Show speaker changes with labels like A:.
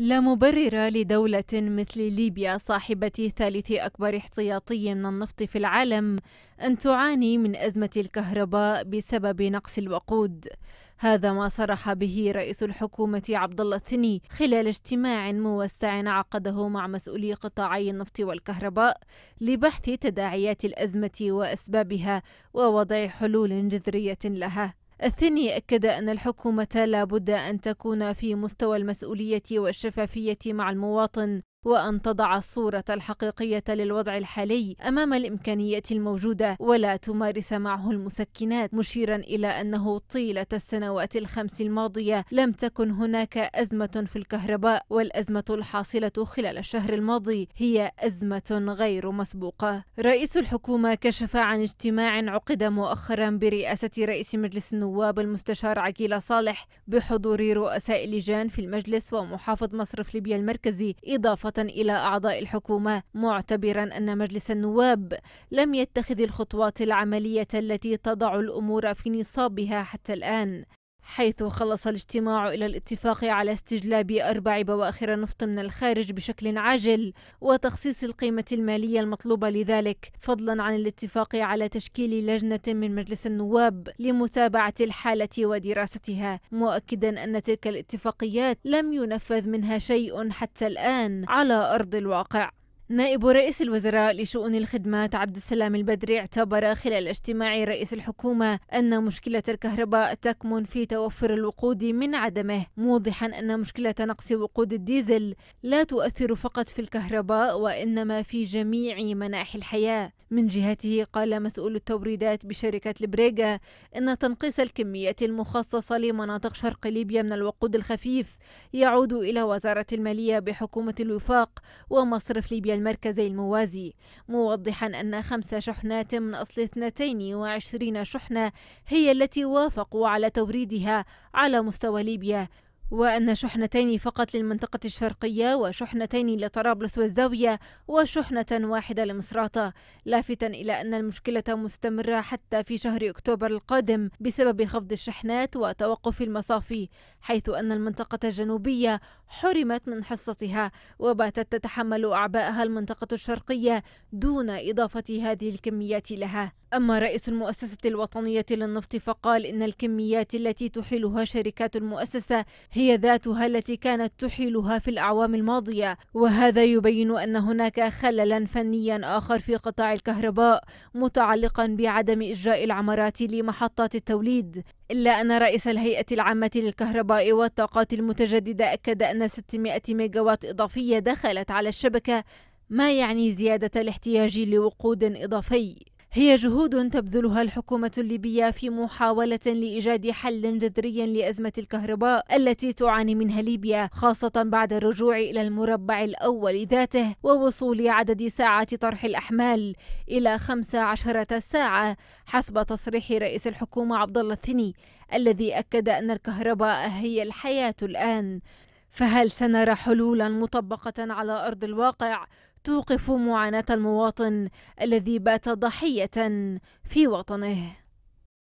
A: لا مبرر لدولة مثل ليبيا صاحبة ثالث أكبر احتياطي من النفط في العالم أن تعاني من أزمة الكهرباء بسبب نقص الوقود. هذا ما صرح به رئيس الحكومة عبد الله الثني خلال اجتماع موسع عقده مع مسؤولي قطاعي النفط والكهرباء لبحث تداعيات الأزمة وأسبابها ووضع حلول جذرية لها. الثاني أكد أن الحكومة لابد أن تكون في مستوى المسؤولية والشفافية مع المواطن وأن تضع الصورة الحقيقية للوضع الحالي أمام الإمكانيات الموجودة ولا تمارس معه المسكنات مشيرا إلى أنه طيلة السنوات الخمس الماضية لم تكن هناك أزمة في الكهرباء والأزمة الحاصلة خلال الشهر الماضي هي أزمة غير مسبوقة رئيس الحكومة كشف عن اجتماع عقد مؤخرا برئاسة رئيس مجلس النواب المستشار عقيل صالح بحضور رؤساء لجان في المجلس ومحافظ مصرف ليبيا المركزي إضافة إلى أعضاء الحكومة معتبرا أن مجلس النواب لم يتخذ الخطوات العملية التي تضع الأمور في نصابها حتى الآن حيث خلص الاجتماع إلى الاتفاق على استجلاب أربع بواخر نفط من الخارج بشكل عاجل وتخصيص القيمة المالية المطلوبة لذلك فضلا عن الاتفاق على تشكيل لجنة من مجلس النواب لمتابعة الحالة ودراستها مؤكدا أن تلك الاتفاقيات لم ينفذ منها شيء حتى الآن على أرض الواقع نائب رئيس الوزراء لشؤون الخدمات عبد السلام البدري اعتبر خلال اجتماع رئيس الحكومة أن مشكلة الكهرباء تكمن في توفر الوقود من عدمه موضحا أن مشكلة نقص وقود الديزل لا تؤثر فقط في الكهرباء وإنما في جميع مناحي الحياة من جهته قال مسؤول التوريدات بشركة البريجا إن تنقيص الكمية المخصصة لمناطق شرق ليبيا من الوقود الخفيف يعود إلى وزارة المالية بحكومة الوفاق ومصرف ليبيا المركزي الموازي موضحا أن خمس شحنات من أصل 22 شحنة هي التي وافقوا على توريدها على مستوى ليبيا وأن شحنتين فقط للمنطقة الشرقية وشحنتين لطرابلس والزاوية وشحنة واحدة لمصراتة لافتا إلى أن المشكلة مستمرة حتى في شهر أكتوبر القادم بسبب خفض الشحنات وتوقف المصافي حيث أن المنطقة الجنوبية حرمت من حصتها وباتت تتحمل أعباءها المنطقة الشرقية دون إضافة هذه الكميات لها أما رئيس المؤسسة الوطنية للنفط فقال إن الكميات التي تحيلها شركات المؤسسة هي هي ذاتها التي كانت تحيلها في الأعوام الماضية وهذا يبين أن هناك خللا فنيا آخر في قطاع الكهرباء متعلقا بعدم إجراء العمارات لمحطات التوليد إلا أن رئيس الهيئة العامة للكهرباء والطاقات المتجددة أكد أن 600 ميجاوات إضافية دخلت على الشبكة ما يعني زيادة الاحتياج لوقود إضافي هي جهود تبذلها الحكومة الليبية في محاولة لإيجاد حل جذري لأزمة الكهرباء التي تعاني منها ليبيا خاصة بعد الرجوع إلى المربع الأول ذاته ووصول عدد ساعات طرح الأحمال إلى 15 ساعة حسب تصريح رئيس الحكومة عبد الله الثني الذي أكد أن الكهرباء هي الحياة الآن فهل سنرى حلولا مطبقة على أرض الواقع توقف معاناة المواطن الذي بات ضحية في وطنه